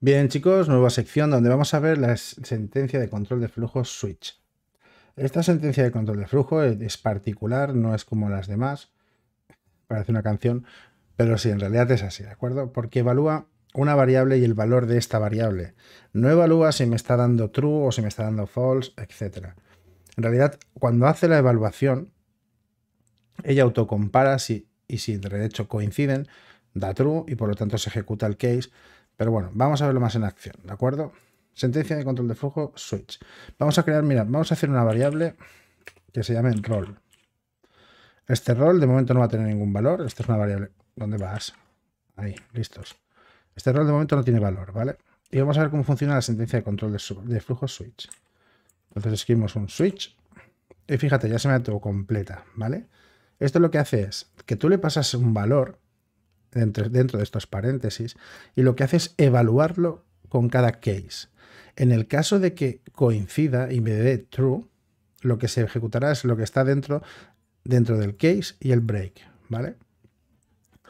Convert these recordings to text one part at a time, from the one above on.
Bien, chicos, nueva sección donde vamos a ver la sentencia de control de flujo switch. Esta sentencia de control de flujo e-, es particular, no es como las demás. Parece una canción, pero sí, en realidad es así, ¿de acuerdo? Porque evalúa una variable y el valor de esta variable. No evalúa si me está dando true o si me está dando false, etc. En realidad, cuando hace la evaluación, ella autocompara si, y si de hecho coinciden, da true y por lo tanto se ejecuta el case pero bueno, vamos a verlo más en acción, ¿de acuerdo? Sentencia de control de flujo, switch. Vamos a crear, mirad vamos a hacer una variable que se llame rol. Este rol de momento no va a tener ningún valor. Esta es una variable. ¿Dónde vas? Ahí, listos. Este rol de momento no tiene valor, ¿vale? Y vamos a ver cómo funciona la sentencia de control de, flujo switch. Entonces escribimos un switch. Y fíjate, ya se me completa ¿vale? Esto lo que hace es que tú le pasas un valor dentro, de estos paréntesis, y lo que hace es evaluarlo con cada case. En el caso de que coincida y me dé true, lo que se ejecutará es lo que está dentro, dentro del case y el break, ¿vale?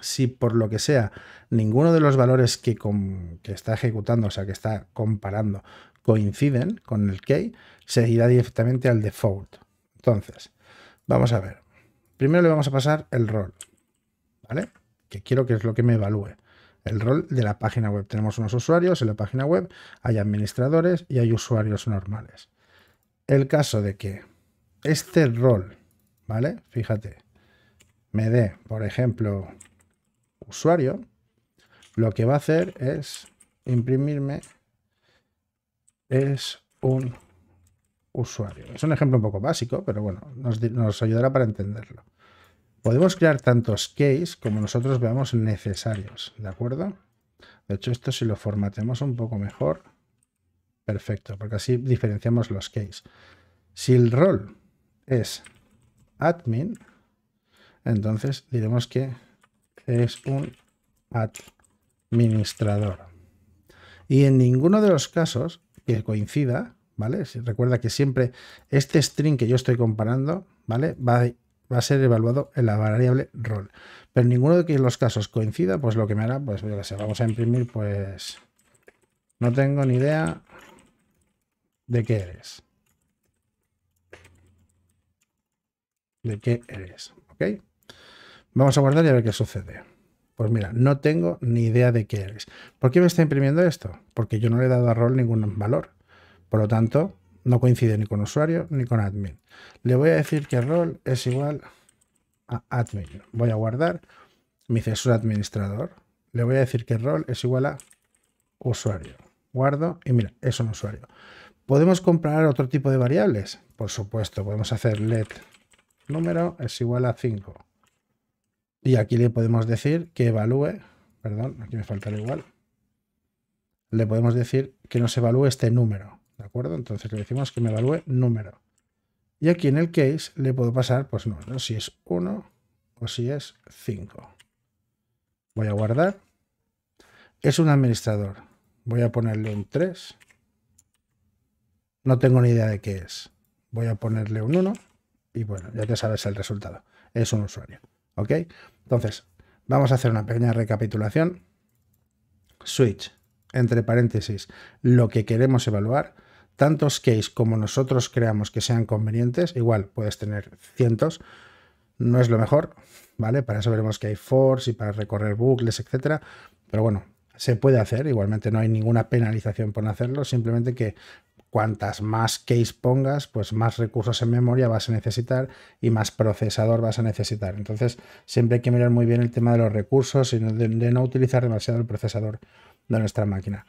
Si por lo que sea ninguno de los valores que, está ejecutando, o sea, que está comparando, coinciden con el key, se irá directamente al default. Entonces, vamos a ver. Primero le vamos a pasar el rol, ¿vale? que quiero que es lo que me evalúe. El rol de la página web. Tenemos unos usuarios en la página web, hay administradores y hay usuarios normales. El caso de que este rol, ¿vale? Fíjate, me dé, por ejemplo, usuario, lo que va a hacer es imprimirme es un usuario. Es un ejemplo un poco básico, pero bueno, nos, nos ayudará para entenderlo. Podemos crear tantos cases como nosotros veamos necesarios, ¿de acuerdo? De hecho, esto si lo formateamos un poco mejor, perfecto, porque así diferenciamos los cases. Si el rol es admin, entonces diremos que es un administrador. Y en ninguno de los casos que coincida, ¿vale? Si recuerda que siempre este string que yo estoy comparando, ¿vale? Va va a ser evaluado en la variable rol. Pero ninguno de los casos coincida, pues lo que me hará, pues vamos a imprimir, pues no tengo ni idea de qué eres. De qué eres, ¿ok? Vamos a guardar y a ver qué sucede. Pues mira, no tengo ni idea de qué eres. ¿Por qué me está imprimiendo esto? Porque yo no le he dado a rol ningún valor. Por lo tanto, no coincide ni con usuario ni con admin. Le voy a decir que rol es igual a admin. Voy a guardar mi censura administrador. Le voy a decir que rol es igual a usuario. Guardo y mira, es un usuario. ¿Podemos comprar otro tipo de variables? Por supuesto, podemos hacer let número es igual a 5. Y aquí le podemos decir que evalúe, perdón, aquí me falta el igual. Le podemos decir que nos evalúe este número. ¿De acuerdo? Entonces le decimos que me evalúe número. Y aquí en el case le puedo pasar, pues no no, si es 1 o si es 5. Voy a guardar. Es un administrador. Voy a ponerle un 3. No tengo ni idea de qué es. Voy a ponerle un 1 y bueno, ya te sabes el resultado. Es un usuario. ¿Ok? Entonces, vamos a hacer una pequeña recapitulación. Switch, entre paréntesis, lo que queremos evaluar tantos case como nosotros creamos que sean convenientes, igual puedes tener cientos, no es lo mejor, ¿vale? Para eso veremos que hay force y para recorrer bucles, etcétera, pero bueno, se puede hacer, igualmente no hay ninguna penalización por hacerlo, simplemente que cuantas más case pongas, pues más recursos en memoria vas a necesitar y más procesador vas a necesitar. Entonces, siempre hay que mirar muy bien el tema de los recursos y de no utilizar demasiado el procesador de nuestra máquina.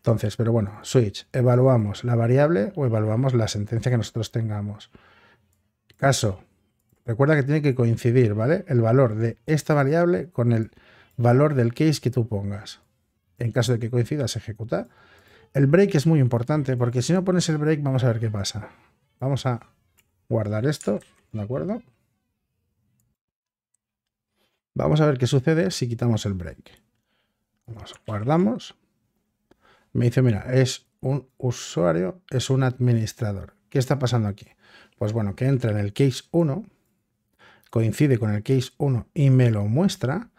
Entonces, pero bueno, switch, evaluamos la variable o evaluamos la sentencia que nosotros tengamos. Caso, recuerda que tiene que coincidir, ¿vale? El valor de esta variable con el valor del case que tú pongas. En caso de que coincida, se ejecuta. El break es muy importante porque si no pones el break, vamos a ver qué pasa. Vamos a guardar esto, ¿de acuerdo? Vamos a ver qué sucede si quitamos el break. Vamos, guardamos me dice, mira, es un usuario, es un administrador. ¿Qué está pasando aquí? Pues bueno, que entra en el case 1, coincide con el case 1 y me lo muestra,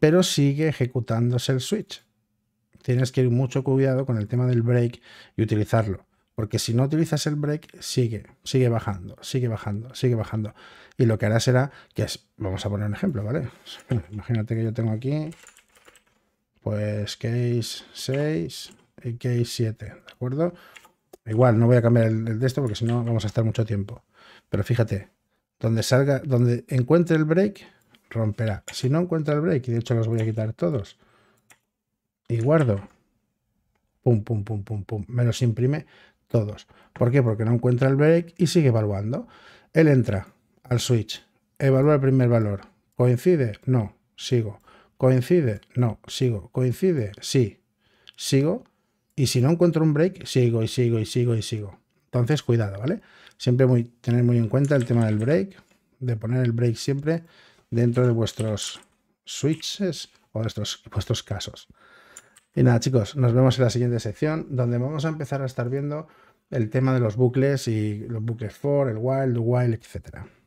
pero sigue ejecutándose el switch. Tienes que ir mucho cuidado con el tema del break y utilizarlo, porque si no utilizas el break, sigue, sigue bajando, sigue bajando, sigue bajando. Y lo que hará será que es, vamos a poner un ejemplo, ¿vale? Imagínate que yo tengo aquí, pues case 6, hay 7 ¿de acuerdo? Igual, no voy a cambiar el, el de esto porque si no vamos a estar mucho tiempo. Pero fíjate, donde salga, donde encuentre el break, romperá. Si no encuentra el break, y de hecho los voy a quitar todos, y guardo, pum, pum, pum, pum, pum, me los imprime todos. ¿Por qué? Porque no encuentra el break y sigue evaluando. Él entra al switch, evalúa el primer valor. ¿Coincide? No, sigo. ¿Coincide? No, sigo. ¿Coincide? Sí, sigo y si no encuentro un break, sigo y sigo y sigo y sigo. Entonces, cuidado, ¿vale? Siempre tener muy en cuenta el tema del break, de poner el break siempre dentro de vuestros switches o de vuestros casos. Y nada, chicos, nos vemos en la siguiente sección donde vamos a empezar a estar viendo el tema de los bucles y los bucles for, el while, the while, etcétera.